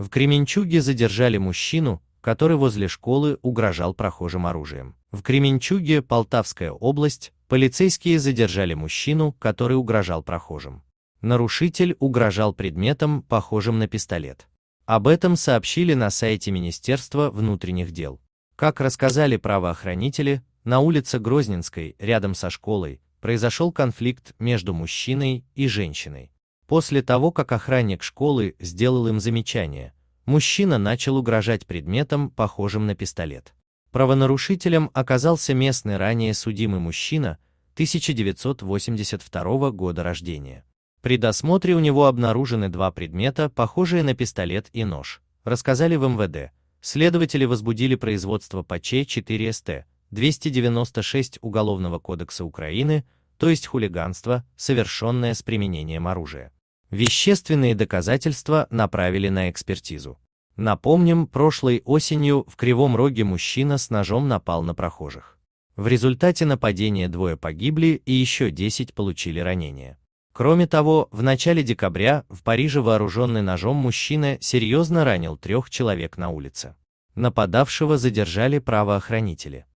В Кременчуге задержали мужчину, который возле школы угрожал прохожим оружием. В Кременчуге, Полтавская область, полицейские задержали мужчину, который угрожал прохожим. Нарушитель угрожал предметом, похожим на пистолет. Об этом сообщили на сайте Министерства внутренних дел. Как рассказали правоохранители, на улице Грозненской, рядом со школой, произошел конфликт между мужчиной и женщиной. После того, как охранник школы сделал им замечание, мужчина начал угрожать предметом, похожим на пистолет. Правонарушителем оказался местный ранее судимый мужчина 1982 года рождения. При досмотре у него обнаружены два предмета, похожие на пистолет и нож, рассказали в МВД. Следователи возбудили производство по Ч4СТ 296 Уголовного кодекса Украины, то есть хулиганство, совершенное с применением оружия. Вещественные доказательства направили на экспертизу. Напомним, прошлой осенью в Кривом Роге мужчина с ножом напал на прохожих. В результате нападения двое погибли и еще 10 получили ранения. Кроме того, в начале декабря в Париже вооруженный ножом мужчина серьезно ранил трех человек на улице. Нападавшего задержали правоохранители.